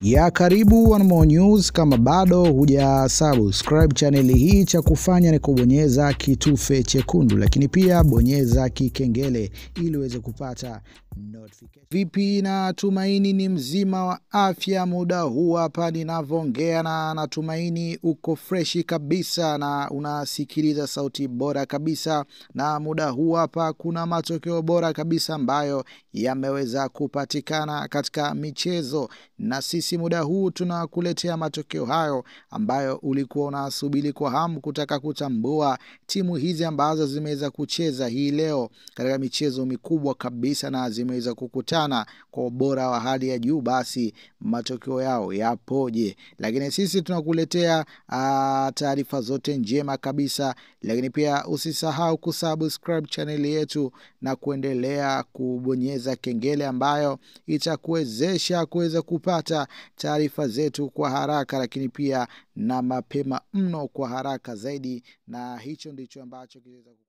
ya karibu One More News. Kama bado huja subscribe chaneli hii, cha kufanya ni kubonyeza kitufe chekundu, lakini pia bonyeza kikengele ili uweze kupata notification. Vipi, na tumaini ni mzima wa afya muda huu hapa ninavyoongea, na natumaini uko freshi kabisa na unasikiliza sauti bora kabisa, na muda huu hapa kuna matokeo bora kabisa ambayo yameweza kupatikana katika michezo na sisi sisi muda huu tunakuletea matokeo hayo ambayo ulikuwa unasubiri kwa hamu kutaka kutambua timu hizi ambazo zimeweza kucheza hii leo katika michezo mikubwa kabisa na zimeweza kukutana kwa ubora wa hali ya juu, basi matokeo yao yapoje. Lakini sisi tunakuletea ah, taarifa zote njema kabisa, lakini pia usisahau kusubscribe yetu na kuendelea kubonyeza kengele ambayo itakuwezesha kuweza kupata taarifa zetu kwa haraka, lakini pia na mapema mno, kwa haraka zaidi, na hicho ndicho ambacho kiliweza